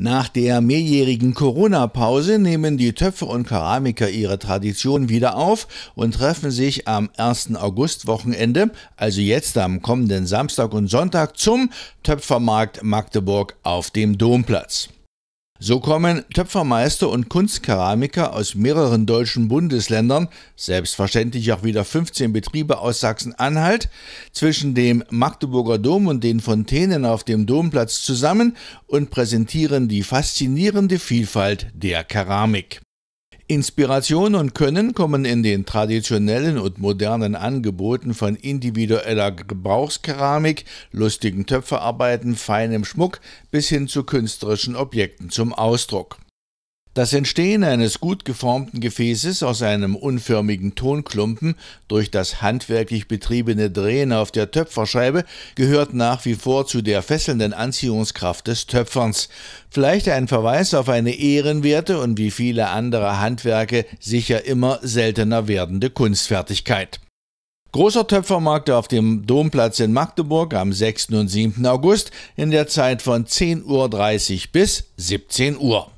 Nach der mehrjährigen Corona-Pause nehmen die Töpfe und Keramiker ihre Tradition wieder auf und treffen sich am 1. August-Wochenende, also jetzt am kommenden Samstag und Sonntag, zum Töpfermarkt Magdeburg auf dem Domplatz. So kommen Töpfermeister und Kunstkeramiker aus mehreren deutschen Bundesländern, selbstverständlich auch wieder 15 Betriebe aus Sachsen-Anhalt, zwischen dem Magdeburger Dom und den Fontänen auf dem Domplatz zusammen und präsentieren die faszinierende Vielfalt der Keramik. Inspiration und Können kommen in den traditionellen und modernen Angeboten von individueller Gebrauchskeramik, lustigen Töpferarbeiten, feinem Schmuck bis hin zu künstlerischen Objekten zum Ausdruck. Das Entstehen eines gut geformten Gefäßes aus einem unförmigen Tonklumpen durch das handwerklich betriebene Drehen auf der Töpferscheibe gehört nach wie vor zu der fesselnden Anziehungskraft des Töpferns. Vielleicht ein Verweis auf eine ehrenwerte und wie viele andere Handwerke sicher immer seltener werdende Kunstfertigkeit. Großer Töpfermarkt auf dem Domplatz in Magdeburg am 6. und 7. August in der Zeit von 10.30 Uhr bis 17 Uhr.